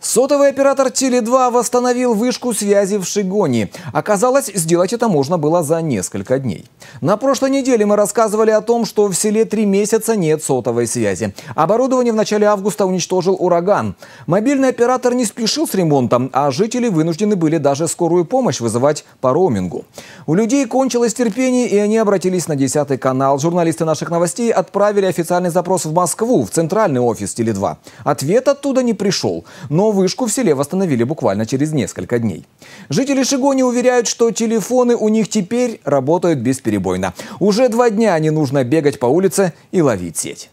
Сотовый оператор Теле2 восстановил вышку связи в Шигоне. Оказалось, сделать это можно было за несколько дней. На прошлой неделе мы рассказывали о том, что в селе три месяца нет сотовой связи. Оборудование в начале августа уничтожил ураган. Мобильный оператор не спешил с ремонтом, а жители вынуждены были даже скорую помощь вызывать по роумингу. У людей кончилось терпение, и они обратились на 10 канал. Журналисты наших новостей отправили официальный запрос в Москву, в центральный офис Теле2. Ответ оттуда не пришел. Но вышку в селе восстановили буквально через несколько дней. Жители Шигони уверяют, что телефоны у них теперь работают бесперебойно. Уже два дня не нужно бегать по улице и ловить сеть.